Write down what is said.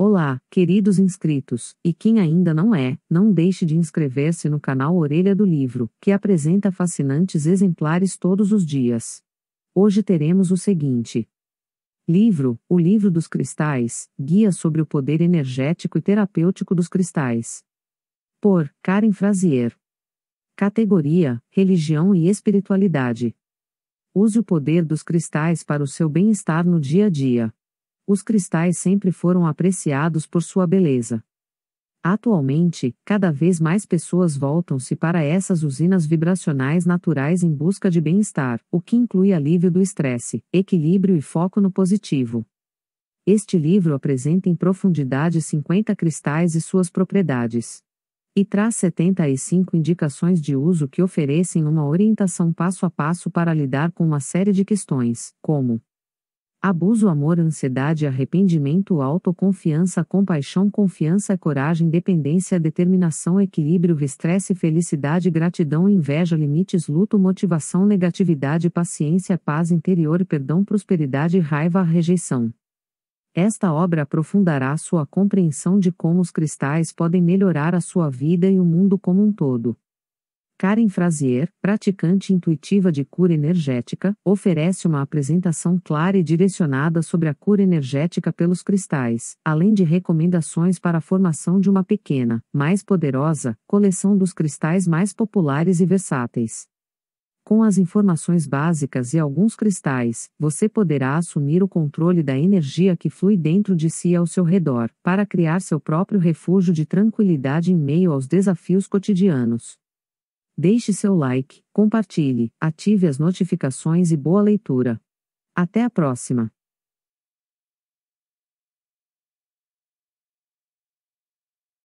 Olá, queridos inscritos, e quem ainda não é, não deixe de inscrever-se no canal Orelha do Livro, que apresenta fascinantes exemplares todos os dias. Hoje teremos o seguinte: Livro: O Livro dos Cristais Guia sobre o Poder Energético e Terapêutico dos Cristais. Por Karen Frazier. Categoria: Religião e Espiritualidade. Use o poder dos cristais para o seu bem-estar no dia a dia os cristais sempre foram apreciados por sua beleza. Atualmente, cada vez mais pessoas voltam-se para essas usinas vibracionais naturais em busca de bem-estar, o que inclui alívio do estresse, equilíbrio e foco no positivo. Este livro apresenta em profundidade 50 cristais e suas propriedades. E traz 75 indicações de uso que oferecem uma orientação passo a passo para lidar com uma série de questões, como Abuso, amor, ansiedade, arrependimento, autoconfiança, compaixão, confiança, coragem, dependência, determinação, equilíbrio, estresse, felicidade, gratidão, inveja, limites, luto, motivação, negatividade, paciência, paz interior, perdão, prosperidade, raiva, rejeição. Esta obra aprofundará sua compreensão de como os cristais podem melhorar a sua vida e o mundo como um todo. Karen Frazier, praticante intuitiva de cura energética, oferece uma apresentação clara e direcionada sobre a cura energética pelos cristais, além de recomendações para a formação de uma pequena, mais poderosa, coleção dos cristais mais populares e versáteis. Com as informações básicas e alguns cristais, você poderá assumir o controle da energia que flui dentro de si e ao seu redor, para criar seu próprio refúgio de tranquilidade em meio aos desafios cotidianos. Deixe seu like, compartilhe, ative as notificações e boa leitura. Até a próxima!